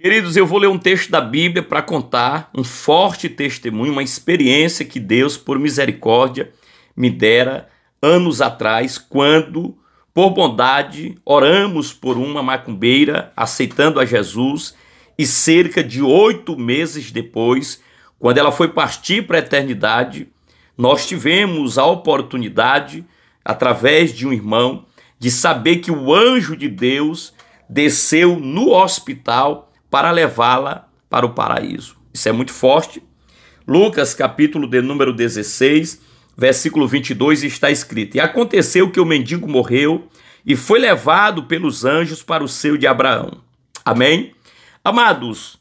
Queridos, eu vou ler um texto da Bíblia para contar um forte testemunho, uma experiência que Deus, por misericórdia, me dera anos atrás, quando, por bondade, oramos por uma macumbeira aceitando a Jesus e cerca de oito meses depois, quando ela foi partir para a eternidade, nós tivemos a oportunidade, através de um irmão, de saber que o anjo de Deus desceu no hospital para levá-la para o paraíso. Isso é muito forte. Lucas, capítulo de número 16, versículo 22, está escrito: E aconteceu que o mendigo morreu e foi levado pelos anjos para o seio de Abraão. Amém? Amados,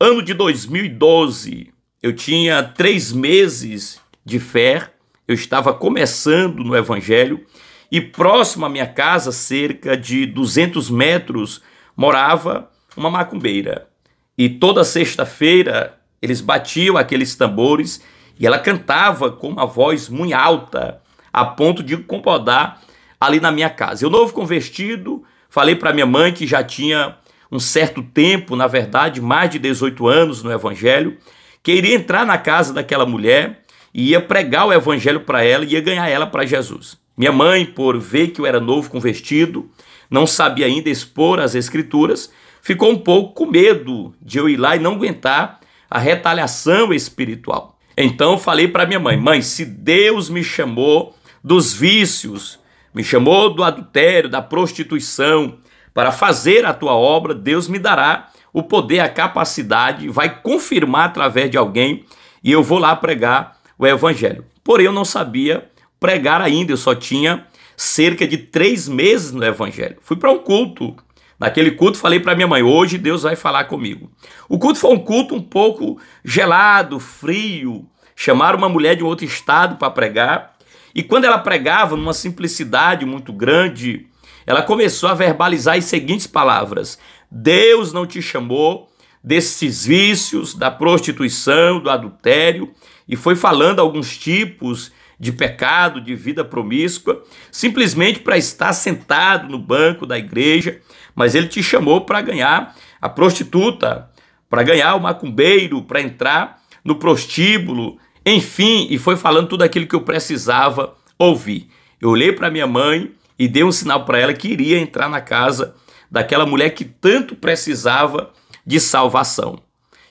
ano de 2012, eu tinha três meses de fé, eu estava começando no Evangelho e próximo à minha casa, cerca de 200 metros, morava uma macumbeira. E toda sexta-feira eles batiam aqueles tambores e ela cantava com uma voz muito alta, a ponto de incomodar ali na minha casa. Eu, novo convertido, falei para minha mãe que já tinha um certo tempo, na verdade, mais de 18 anos no Evangelho, queria entrar na casa daquela mulher e ia pregar o Evangelho para ela e ia ganhar ela para Jesus. Minha mãe, por ver que eu era novo convertido, não sabia ainda expor as Escrituras, ficou um pouco com medo de eu ir lá e não aguentar a retaliação espiritual. Então falei para minha mãe: mãe, se Deus me chamou dos vícios, me chamou do adultério, da prostituição, para fazer a tua obra, Deus me dará o poder, a capacidade, vai confirmar através de alguém e eu vou lá pregar o evangelho. Porém, eu não sabia pregar ainda, eu só tinha cerca de três meses no evangelho. Fui para um culto Naquele culto falei para minha mãe, hoje Deus vai falar comigo. O culto foi um culto um pouco gelado, frio. Chamaram uma mulher de outro estado para pregar. E quando ela pregava, numa simplicidade muito grande, ela começou a verbalizar as seguintes palavras: Deus não te chamou desses vícios, da prostituição, do adultério, e foi falando alguns tipos de pecado, de vida promíscua, simplesmente para estar sentado no banco da igreja, mas ele te chamou para ganhar a prostituta, para ganhar o macumbeiro, para entrar no prostíbulo, enfim, e foi falando tudo aquilo que eu precisava ouvir. Eu olhei para minha mãe e dei um sinal para ela que iria entrar na casa daquela mulher que tanto precisava de salvação.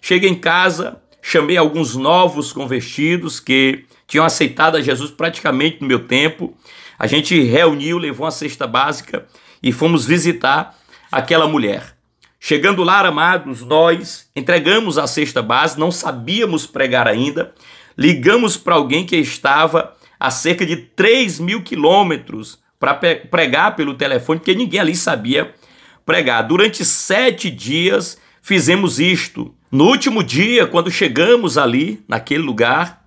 Cheguei em casa, chamei alguns novos convertidos que tinham aceitado a Jesus praticamente no meu tempo. A gente reuniu, levou uma cesta básica e fomos visitar aquela mulher. Chegando lá, amados, nós entregamos a cesta base, não sabíamos pregar ainda, ligamos para alguém que estava a cerca de 3 mil quilômetros para pregar pelo telefone, porque ninguém ali sabia pregar. Durante sete dias fizemos isto. No último dia, quando chegamos ali, naquele lugar,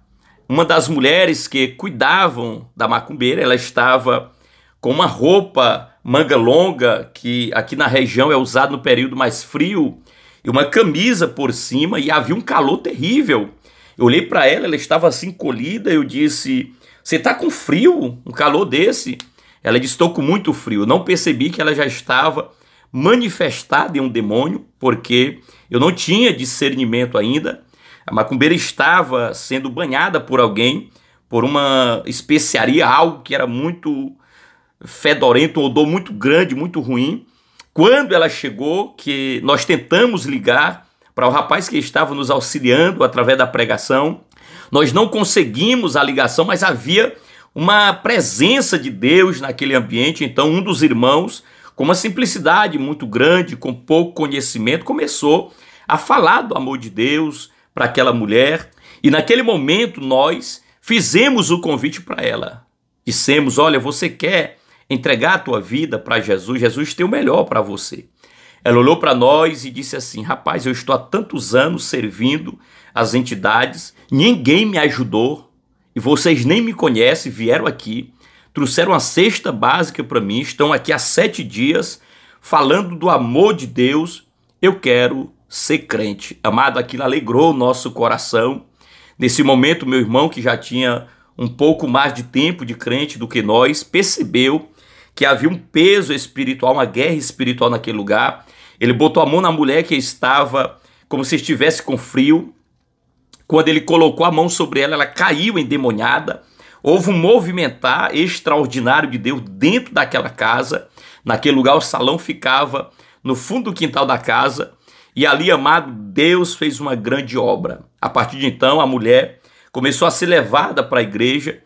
uma das mulheres que cuidavam da macumbeira, ela estava com uma roupa manga longa, que aqui na região é usado no período mais frio, e uma camisa por cima, e havia um calor terrível. Eu olhei para ela, ela estava assim colhida, eu disse: "Você está com frio? Um calor desse?" Ela disse: "Estou com muito frio". não percebi que ela já estava manifestada em um demônio, porque eu não tinha discernimento ainda. A macumbeira estava sendo banhada por alguém, por uma especiaria, algo que era muito fedorento, um odor muito grande, muito ruim. Quando ela chegou, que nós tentamos ligar para o rapaz que estava nos auxiliando através da pregação, nós não conseguimos a ligação, mas havia uma presença de Deus naquele ambiente. Então, um dos irmãos, com uma simplicidade muito grande, com pouco conhecimento, começou a falar do amor de Deus para aquela mulher. E naquele momento, nós fizemos o convite para ela. Dissemos: Olha, você quer entregar a tua vida para Jesus, Jesus tem o melhor para você. Ela olhou para nós e disse assim: Rapaz, eu estou há tantos anos servindo as entidades, ninguém me ajudou e vocês nem me conhecem, vieram aqui, trouxeram a cesta básica para mim, estão aqui há sete dias falando do amor de Deus. Eu quero ser crente. Amado, aquilo alegrou o nosso coração. Nesse momento, meu irmão, que já tinha um pouco mais de tempo de crente do que nós, percebeu que havia um peso espiritual, uma guerra espiritual naquele lugar. Ele botou a mão na mulher que estava como se estivesse com frio. Quando ele colocou a mão sobre ela, ela caiu endemoniada. Houve um movimentar extraordinário de Deus dentro daquela casa. Naquele lugar, o salão ficava no fundo do quintal da casa. E ali, amado, Deus fez uma grande obra. A partir de então, a mulher começou a ser levada para a igreja.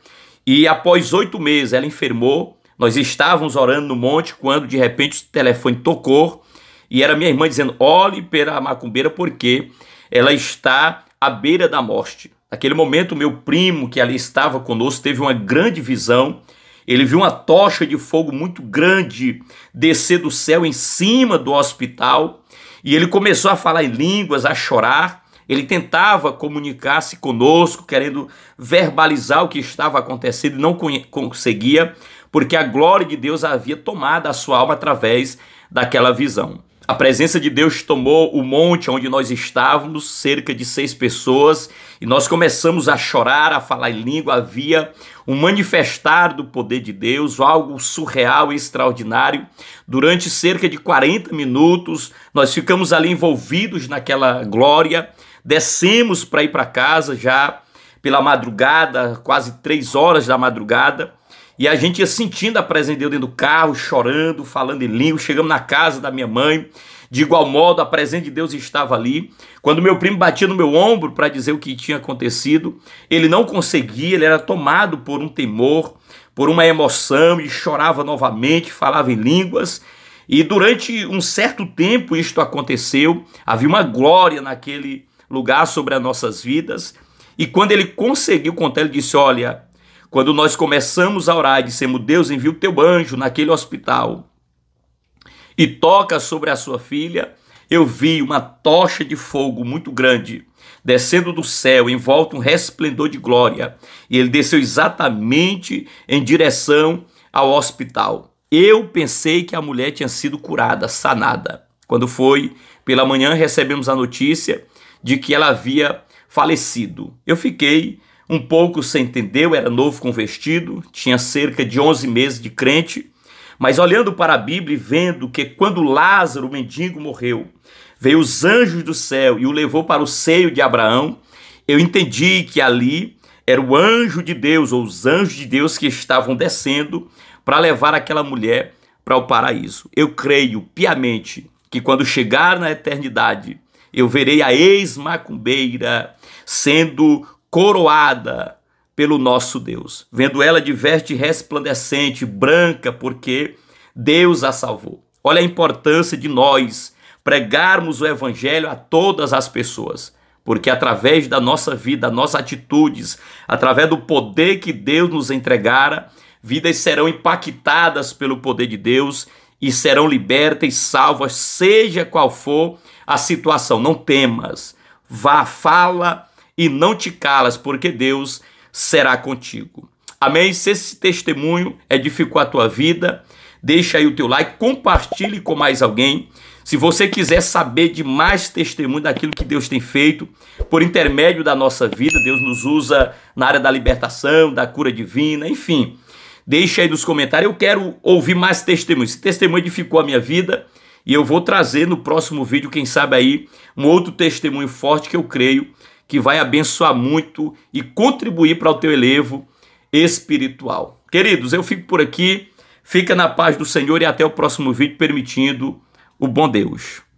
E após oito meses, ela enfermou nós estávamos orando no monte quando de repente o telefone tocou e era minha irmã dizendo: olhe pela macumbeira porque ela está à beira da morte. Naquele momento, meu primo que ali estava conosco teve uma grande visão. Ele viu uma tocha de fogo muito grande descer do céu em cima do hospital e ele começou a falar em línguas, a chorar. Ele tentava comunicar-se conosco, querendo verbalizar o que estava acontecendo e não conseguia, porque a glória de Deus havia tomado a sua alma através daquela visão. A presença de Deus tomou o monte onde nós estávamos, cerca de seis pessoas, e nós começamos a chorar, a falar em língua. Havia um manifestar do poder de Deus, algo surreal e extraordinário. Durante cerca de 40 minutos, nós ficamos ali envolvidos naquela glória, descemos para ir para casa já pela madrugada, quase três horas da madrugada. E a gente ia sentindo a presença de Deus dentro do carro, chorando, falando em língua. Chegamos na casa da minha mãe. De igual modo, a presença de Deus estava ali. Quando meu primo batia no meu ombro para dizer o que tinha acontecido, ele não conseguia, ele era tomado por um temor, por uma emoção e chorava novamente, falava em línguas. E durante um certo tempo isto aconteceu, havia uma glória naquele lugar sobre as nossas vidas. E quando ele conseguiu contar, ele disse: Olha, quando nós começamos a orar e dissemos, Deus envia o teu anjo naquele hospital e toca sobre a sua filha, eu vi uma tocha de fogo muito grande descendo do céu, envolta um resplendor de glória, e ele desceu exatamente em direção ao hospital. Eu pensei que a mulher tinha sido curada, sanada. Quando foi pela manhã, recebemos a notícia de que ela havia falecido. Eu fiquei um pouco se entendeu, era novo convertido, tinha cerca de 11 meses de crente, mas olhando para a Bíblia e vendo que quando Lázaro, o mendigo, morreu, veio os anjos do céu e o levou para o seio de Abraão, eu entendi que ali era o anjo de Deus, ou os anjos de Deus que estavam descendo para levar aquela mulher para o paraíso. Eu creio piamente que quando chegar na eternidade, eu verei a ex-macumbeira sendo coroada pelo nosso Deus, vendo ela de veste resplandecente, branca, porque Deus a salvou. Olha a importância de nós pregarmos o evangelho a todas as pessoas, porque através da nossa vida, nossas atitudes, através do poder que Deus nos entregara, vidas serão impactadas pelo poder de Deus e serão libertas e salvas, seja qual for a situação. Não temas. Vá, fala e não te calas, porque Deus será contigo. Amém? Se esse testemunho edificou a tua vida, deixa aí o teu like, compartilhe com mais alguém. Se você quiser saber de mais testemunho daquilo que Deus tem feito por intermédio da nossa vida, Deus nos usa na área da libertação, da cura divina, enfim. Deixa aí nos comentários, eu quero ouvir mais testemunhos. Esse testemunho edificou a minha vida e eu vou trazer no próximo vídeo, quem sabe aí, um outro testemunho forte que eu creio que vai abençoar muito e contribuir para o teu elevo espiritual. Queridos, eu fico por aqui. Fica na paz do Senhor e até o próximo vídeo, permitindo o bom Deus.